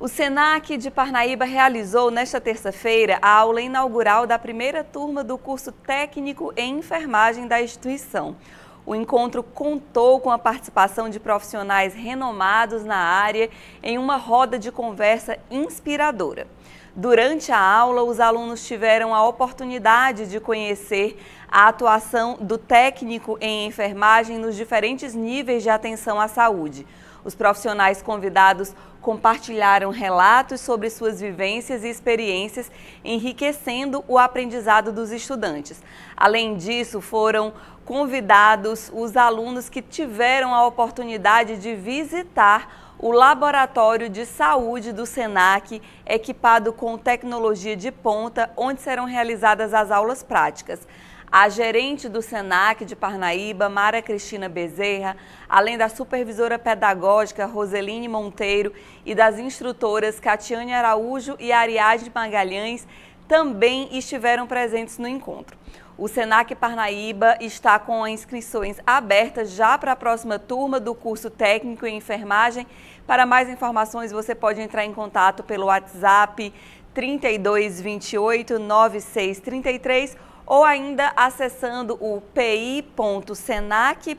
O SENAC de Parnaíba realizou nesta terça-feira a aula inaugural da primeira turma do curso técnico em enfermagem da instituição. O encontro contou com a participação de profissionais renomados na área em uma roda de conversa inspiradora. Durante a aula, os alunos tiveram a oportunidade de conhecer a atuação do técnico em enfermagem nos diferentes níveis de atenção à saúde. Os profissionais convidados compartilharam relatos sobre suas vivências e experiências, enriquecendo o aprendizado dos estudantes. Além disso, foram convidados os alunos que tiveram a oportunidade de visitar o Laboratório de Saúde do SENAC, equipado com tecnologia de ponta, onde serão realizadas as aulas práticas. A gerente do SENAC de Parnaíba, Mara Cristina Bezerra, além da supervisora pedagógica Roseline Monteiro e das instrutoras Catiane Araújo e Ariadne Magalhães, também estiveram presentes no encontro. O Senac Parnaíba está com inscrições abertas já para a próxima turma do curso técnico em enfermagem. Para mais informações, você pode entrar em contato pelo WhatsApp 3228 9633 ou ainda acessando o pi.senac.br.